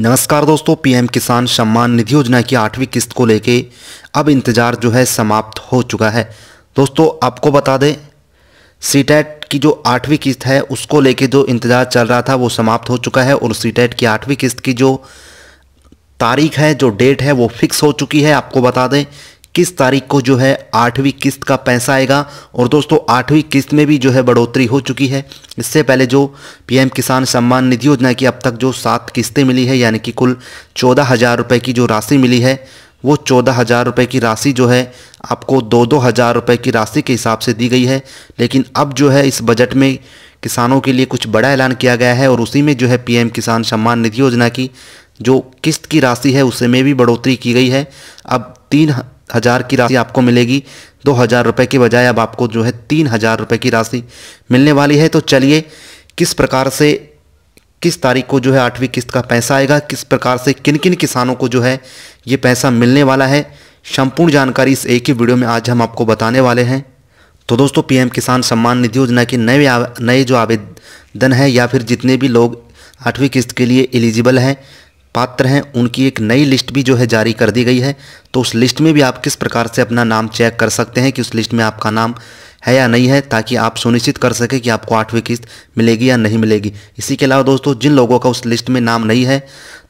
नमस्कार दोस्तों पीएम किसान सम्मान निधि योजना की आठवीं किस्त को लेके अब इंतज़ार जो है समाप्त हो चुका है दोस्तों आपको बता दें सीटेट की जो आठवीं किस्त है उसको लेके जो इंतज़ार चल रहा था वो समाप्त हो चुका है और सीटेट की आठवीं किस्त की जो तारीख है जो डेट है वो फिक्स हो चुकी है आपको बता दें किस तारीख को जो है आठवीं किस्त का पैसा आएगा और दोस्तों आठवीं किस्त में भी जो है बढ़ोतरी हो चुकी है इससे पहले जो पीएम किसान सम्मान निधि योजना की अब तक जो सात किस्तें मिली है यानी कि कुल चौदह हज़ार रुपये की जो राशि मिली है वो चौदह हज़ार रुपये की राशि जो है आपको दो दो हज़ार रुपये की राशि के हिसाब से दी गई है लेकिन अब जो है इस बजट में किसानों के लिए कुछ बड़ा ऐलान किया गया है और उसी में जो है पीएम किसान सम्मान निधि योजना की जो किस्त की राशि है उसमें भी बढ़ोतरी की गई है अब तीन हज़ार की राशि आपको मिलेगी दो हज़ार रुपये के बजाय अब आपको जो है तीन हज़ार रुपये की राशि मिलने वाली है तो चलिए किस प्रकार से किस तारीख को जो है आठवीं किस्त का पैसा आएगा किस प्रकार से किन किन किसानों को जो है ये पैसा मिलने वाला है संपूर्ण जानकारी इस एक ही वीडियो में आज हम आपको बताने वाले हैं तो दोस्तों पीएम किसान सम्मान निधि योजना के नए नए जो आवेदन है या फिर जितने भी लोग आठवीं किस्त के लिए एलिजिबल हैं पात्र हैं उनकी एक नई लिस्ट भी जो है जारी कर दी गई है तो उस लिस्ट में भी आप किस प्रकार से अपना नाम चेक कर सकते हैं कि उस लिस्ट में आपका नाम है या नहीं है ताकि आप सुनिश्चित कर सकें कि आपको आठवीं किस्त मिलेगी या नहीं मिलेगी इसी के अलावा दोस्तों जिन लोगों का उस लिस्ट में नाम नहीं है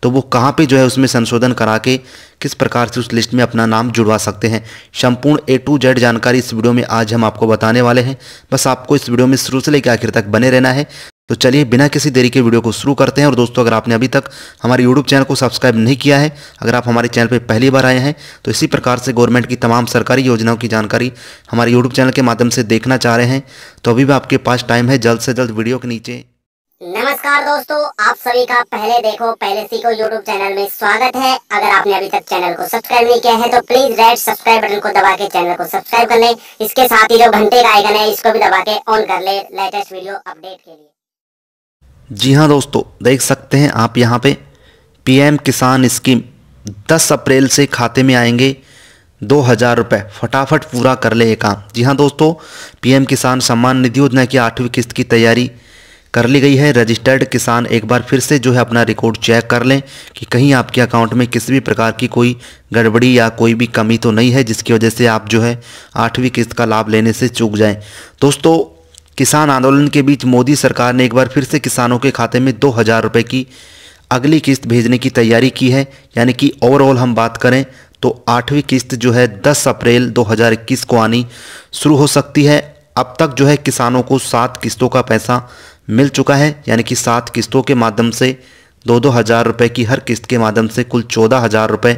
तो वो कहाँ पे जो है उसमें संशोधन करा के किस प्रकार से उस लिस्ट में अपना नाम जुड़वा सकते हैं संपूर्ण ए टू जेड जानकारी इस वीडियो में आज हम आपको बताने वाले हैं बस आपको इस वीडियो में शुरू से लेकर आखिर तक बने रहना है तो चलिए बिना किसी देरी के वीडियो को शुरू करते हैं और दोस्तों अगर आपने अभी तक हमारे यूट्यूब चैनल को सब्सक्राइब नहीं किया है अगर आप हमारे चैनल पर पहली बार आए हैं तो इसी प्रकार से गवर्नमेंट की तमाम सरकारी योजनाओं की जानकारी हमारे यूट्यूब चैनल के माध्यम से देखना चाह रहे हैं तो अभी भी आपके पास टाइम है जल्द से जल्द वीडियो के नीचे नमस्कार दोस्तों आप सभी का पहले देखो पहले सीखो यूट्यूब चैनल में स्वागत है अगर आपने अभी तक चैनल को सब्सक्राइब नहीं किया है तो प्लीज रेड सब्सक्राइब बटन को दबा के चैनल को सब्सक्राइब कर लें इसके साथ ही जो घंटे का आइकन है इसको भी दबा के ऑन कर ले लेटेस्ट वीडियो अपडेट के लिए जी हाँ दोस्तों देख सकते हैं आप यहाँ पे पीएम किसान स्कीम 10 अप्रैल से खाते में आएंगे दो हज़ार रुपये फटाफट पूरा कर ले ये काम जी हाँ दोस्तों पीएम किसान सम्मान निधि योजना की आठवीं किस्त की तैयारी कर ली गई है रजिस्टर्ड किसान एक बार फिर से जो है अपना रिकॉर्ड चेक कर लें कि कहीं आपके अकाउंट में किसी भी प्रकार की कोई गड़बड़ी या कोई भी कमी तो नहीं है जिसकी वजह से आप जो है आठवीं किस्त का लाभ लेने से चूक जाएँ दोस्तों किसान आंदोलन के बीच मोदी सरकार ने एक बार फिर से किसानों के खाते में दो हज़ार रुपये की अगली किस्त भेजने की तैयारी की है यानी कि ओवरऑल हम बात करें तो आठवीं किस्त जो है 10 अप्रैल 2021 को आनी शुरू हो सकती है अब तक जो है किसानों को सात किस्तों का पैसा मिल चुका है यानी कि सात किस्तों के माध्यम से दो दो हज़ार रुपये की हर किस्त के माध्यम से कुल चौदह हज़ार रुपये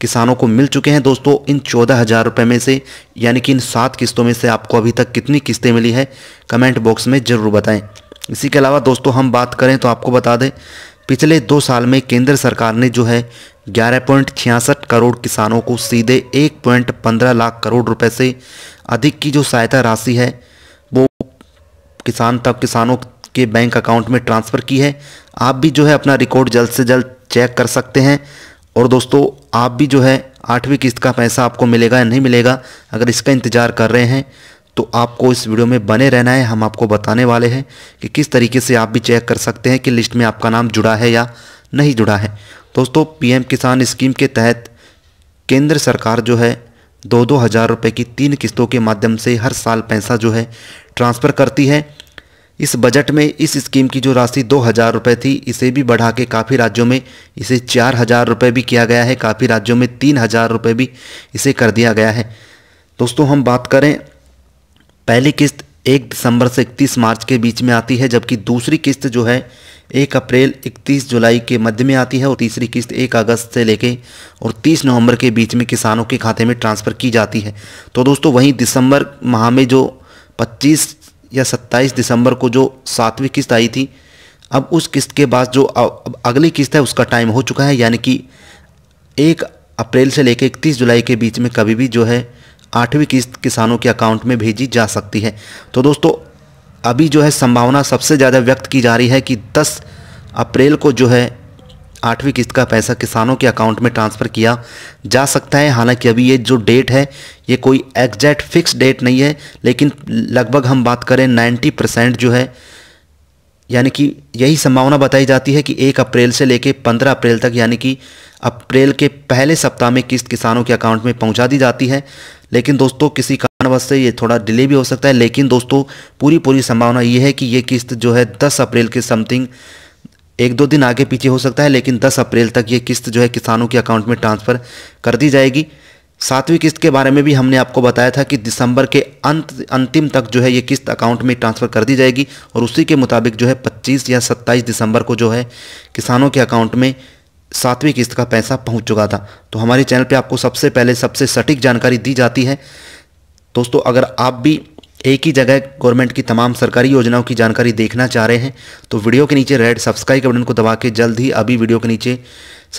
किसानों को मिल चुके हैं दोस्तों इन चौदह हज़ार रुपये में से यानी कि इन सात किस्तों में से आपको अभी तक कितनी किस्तें मिली है कमेंट बॉक्स में ज़रूर बताएं इसी के अलावा दोस्तों हम बात करें तो आपको बता दें पिछले दो साल में केंद्र सरकार ने जो है ग्यारह पॉइंट छियासठ करोड़ किसानों को सीधे एक पॉइंट पंद्रह लाख करोड़ रुपये से अधिक की जो सहायता राशि है वो किसान तक किसानों के बैंक अकाउंट में ट्रांसफ़र की है आप भी जो है अपना रिकॉर्ड जल्द से जल्द चेक कर सकते हैं और दोस्तों आप भी जो है आठवीं किस्त का पैसा आपको मिलेगा या नहीं मिलेगा अगर इसका इंतज़ार कर रहे हैं तो आपको इस वीडियो में बने रहना है हम आपको बताने वाले हैं कि किस तरीके से आप भी चेक कर सकते हैं कि लिस्ट में आपका नाम जुड़ा है या नहीं जुड़ा है दोस्तों पीएम किसान स्कीम के तहत केंद्र सरकार जो है दो दो हज़ार रुपये की तीन किस्तों के माध्यम से हर साल पैसा जो है ट्रांसफ़र करती है इस बजट में इस स्कीम की जो राशि दो हज़ार रुपये थी इसे भी बढ़ा के काफ़ी राज्यों में इसे चार हज़ार रुपये भी किया गया है काफ़ी राज्यों में तीन हज़ार रुपये भी इसे कर दिया गया है दोस्तों हम बात करें पहली किस्त एक दिसंबर से इकतीस मार्च के बीच में आती है जबकि दूसरी किस्त जो है एक अप्रैल इकतीस जुलाई के मध्य में आती है और तीसरी किस्त एक अगस्त से लेके और तीस नवंबर के बीच में किसानों के खाते में ट्रांसफ़र की जाती है तो दोस्तों वहीं दिसंबर माह में जो पच्चीस या 27 दिसंबर को जो सातवीं किस्त आई थी अब उस किस्त के बाद जो अब अगली किस्त है उसका टाइम हो चुका है यानी कि एक अप्रैल से लेकर इकतीस जुलाई के बीच में कभी भी जो है आठवीं किस्त किसानों के अकाउंट में भेजी जा सकती है तो दोस्तों अभी जो है संभावना सबसे ज़्यादा व्यक्त की जा रही है कि 10 अप्रैल को जो है आठवीं किस्त का पैसा किसानों के अकाउंट में ट्रांसफ़र किया जा सकता है हालांकि अभी ये जो डेट है ये कोई एग्जैक्ट फिक्स डेट नहीं है लेकिन लगभग हम बात करें नाइन्टी परसेंट जो है यानी कि यही संभावना बताई जाती है कि एक अप्रैल से लेकर पंद्रह अप्रैल तक यानी कि अप्रैल के पहले सप्ताह में किस्त किसानों के अकाउंट में पहुँचा दी जाती है लेकिन दोस्तों किसी कारणवश से ये थोड़ा डिले भी हो सकता है लेकिन दोस्तों पूरी पूरी संभावना ये है कि ये किस्त जो है दस अप्रैल के समथिंग एक दो दिन आगे पीछे हो सकता है लेकिन 10 अप्रैल तक ये किस्त जो है किसानों के अकाउंट में ट्रांसफ़र कर दी जाएगी सातवीं किस्त के बारे में भी हमने आपको बताया था कि दिसंबर के अंत अंतिम तक जो है ये किस्त अकाउंट में ट्रांसफ़र कर दी जाएगी और उसी के मुताबिक जो है 25 या 27 दिसंबर को जो है किसानों के अकाउंट में सातवीं किस्त का पैसा पहुंच चुका था तो हमारे चैनल पे आपको सबसे पहले सबसे सटीक जानकारी दी जाती है दोस्तों अगर आप भी एक ही जगह गवर्नमेंट की तमाम सरकारी योजनाओं की जानकारी देखना चाह रहे हैं तो वीडियो के नीचे रेड सब्सक्राइब के बटन को दबा के जल्द ही अभी वीडियो के नीचे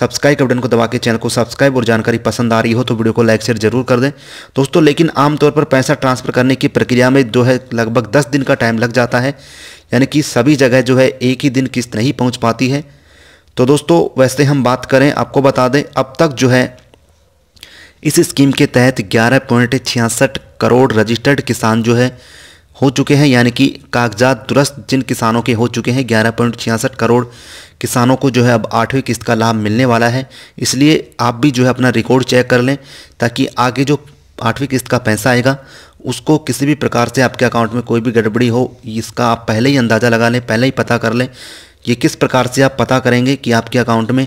सब्सक्राइब के बटन को दबा के चैनल को सब्सक्राइब और जानकारी पसंद आ रही हो तो वीडियो को लाइक शेयर जरूर कर दें दोस्तों लेकिन आमतौर पर पैसा ट्रांसफ़र करने की प्रक्रिया में जो है लगभग दस दिन का टाइम लग जाता है यानी कि सभी जगह जो है एक ही दिन किस्त नहीं पहुँच पाती है तो दोस्तों वैसे हम बात करें आपको बता दें अब तक जो है इस स्कीम के तहत ग्यारह पॉइंट छियासठ करोड़ रजिस्टर्ड किसान जो है हो चुके हैं यानी कि कागजात दुरुस्त जिन किसानों के हो चुके हैं ग्यारह पॉइंट छियासठ करोड़ किसानों को जो है अब आठवीं किस्त का लाभ मिलने वाला है इसलिए आप भी जो है अपना रिकॉर्ड चेक कर लें ताकि आगे जो आठवीं किस्त का पैसा आएगा उसको किसी भी प्रकार से आपके अकाउंट में कोई भी गड़बड़ी हो इसका आप पहले ही अंदाज़ा लगा लें पहले ही पता कर लें ये किस प्रकार से आप पता करेंगे कि आपके अकाउंट में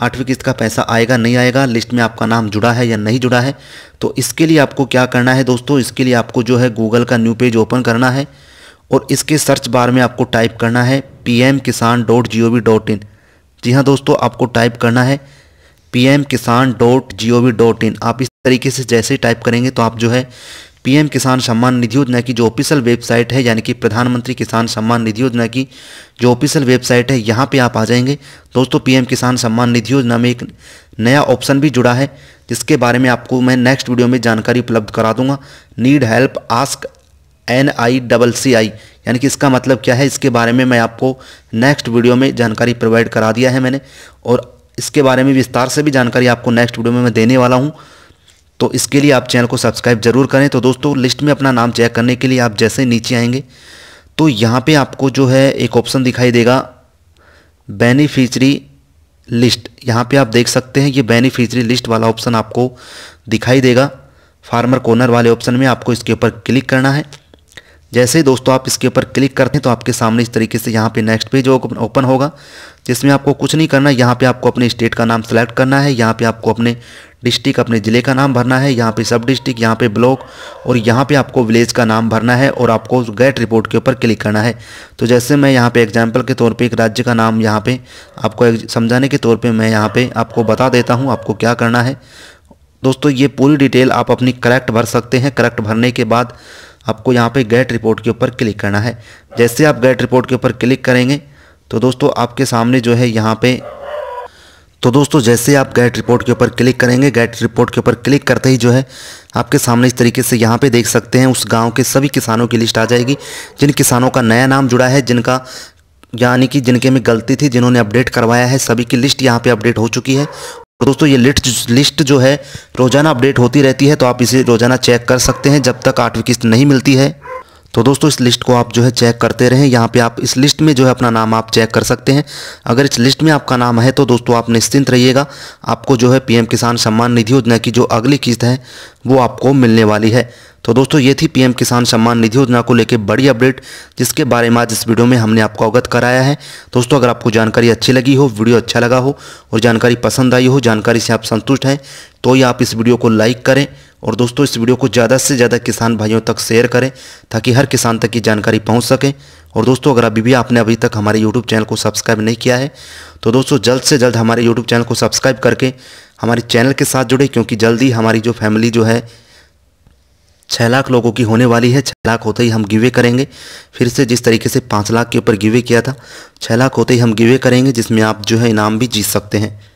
आठवीं किस्त का पैसा आएगा नहीं आएगा लिस्ट में आपका नाम जुड़ा है या नहीं जुड़ा है तो इसके लिए आपको क्या करना है दोस्तों इसके लिए आपको जो है गूगल का न्यू पेज ओपन करना है और इसके सर्च बार में आपको टाइप करना है P M Kisan dot G O V dot in जी हाँ दोस्तों आपको टाइप करना है P M Kisan dot G O V dot in आप इस तरीके से जैसे ही टाइप करेंगे तो आप जो है पीएम किसान सम्मान निधि योजना की जो ऑफिशियल वेबसाइट है यानी कि प्रधानमंत्री किसान सम्मान निधि योजना की जो ऑफिशियल वेबसाइट है यहाँ पे आप आ जाएंगे दोस्तों पीएम किसान सम्मान निधि योजना में एक नया ऑप्शन भी जुड़ा है जिसके बारे में आपको मैं नेक्स्ट वीडियो में जानकारी उपलब्ध करा दूंगा need help ask N I double C I यानी कि इसका मतलब क्या है इसके बारे में मैं आपको नेक्स्ट वीडियो में जानकारी प्रोवाइड करा दिया है मैंने और इसके बारे में विस्तार से भी जानकारी आपको नेक्स्ट वीडियो में मैं देने वाला हूँ तो इसके लिए आप चैनल को सब्सक्राइब जरूर करें तो दोस्तों लिस्ट में अपना नाम चेक करने के लिए आप जैसे नीचे आएंगे तो यहाँ पे आपको जो है एक ऑप्शन दिखाई देगा बेनिफिशरी लिस्ट यहाँ पे आप देख सकते हैं ये बेनिफिशरी लिस्ट वाला ऑप्शन आपको दिखाई देगा फार्मर कॉर्नर वाले ऑप्शन में आपको इसके ऊपर क्लिक करना है जैसे ही दोस्तों आप इसके ऊपर क्लिक करते हैं तो आपके सामने इस तरीके से यहाँ पे नेक्स्ट पेज ओपन होगा जिसमें आपको कुछ नहीं करना है यहाँ पे आपको अपने स्टेट का नाम सेलेक्ट करना है यहाँ पे आपको अपने डिस्ट्रिक्ट अपने ज़िले का नाम भरना है यहाँ पे सब डिस्ट्रिक्ट यहाँ पे ब्लॉक और यहाँ पे आपको विलेज का नाम भरना है और आपको गेट रिपोर्ट के ऊपर क्लिक करना है तो जैसे मैं यहाँ पे एग्जाम्पल के तौर पे एक राज्य का नाम यहाँ पे आपको समझाने के तौर पे मैं यहाँ पे आपको बता देता हूँ आपको क्या करना है दोस्तों ये पूरी डिटेल आप अपनी करेक्ट भर सकते हैं करेक्ट भरने के बाद आपको यहाँ पे गेट रिपोर्ट के ऊपर क्लिक करना है जैसे आप गेट रिपोर्ट के ऊपर क्लिक करेंगे तो दोस्तों आपके सामने जो है यहाँ पे तो दोस्तों जैसे आप गेट रिपोर्ट के ऊपर क्लिक करेंगे गेट रिपोर्ट के ऊपर क्लिक करते ही जो है आपके सामने इस तरीके से यहाँ पे देख सकते हैं उस गांव के सभी किसानों की लिस्ट आ जाएगी जिन किसानों का नया नाम जुड़ा है जिनका यानी कि जिनके में गलती थी जिन्होंने अपडेट करवाया है सभी की लिस्ट यहाँ पे अपडेट हो चुकी है तो दोस्तों ये लिस्ट लिस्ट जो है रोज़ाना अपडेट होती रहती है तो आप इसे रोज़ाना चेक कर सकते हैं जब तक आठवीं किस्त नहीं मिलती है तो दोस्तों इस लिस्ट को आप जो है चेक करते रहें यहाँ पे आप इस लिस्ट में जो है अपना नाम आप चेक कर सकते हैं अगर इस लिस्ट में आपका नाम है तो दोस्तों आप निश्चिंत रहिएगा आपको जो है पीएम किसान सम्मान निधि योजना की जो अगली किस्त है वो आपको मिलने वाली है तो दोस्तों ये थी पीएम किसान सम्मान निधि योजना को लेकर बड़ी अपडेट जिसके बारे में आज इस वीडियो में हमने आपको अवगत कराया है दोस्तों अगर आपको जानकारी अच्छी लगी हो वीडियो अच्छा लगा हो और जानकारी पसंद आई हो जानकारी से आप संतुष्ट हैं तो ही आप इस वीडियो को लाइक करें और दोस्तों इस वीडियो को ज़्यादा से ज़्यादा किसान भाइयों तक शेयर करें ताकि हर किसान तक ये जानकारी पहुँच सके और दोस्तों अगर अभी भी आपने अभी तक हमारे यूट्यूब चैनल को सब्सक्राइब नहीं किया है तो दोस्तों जल्द से जल्द हमारे यूट्यूब चैनल को सब्सक्राइब करके हमारे चैनल के साथ जुड़े क्योंकि जल्दी हमारी जो फैमिली जो है छः लाख लोगों की होने वाली है छः लाख होते ही हम गिवे करेंगे फिर से जिस तरीके से पाँच लाख के ऊपर गिवे किया था छः लाख होते ही हम गिवे करेंगे जिसमें आप जो है इनाम भी जीत सकते हैं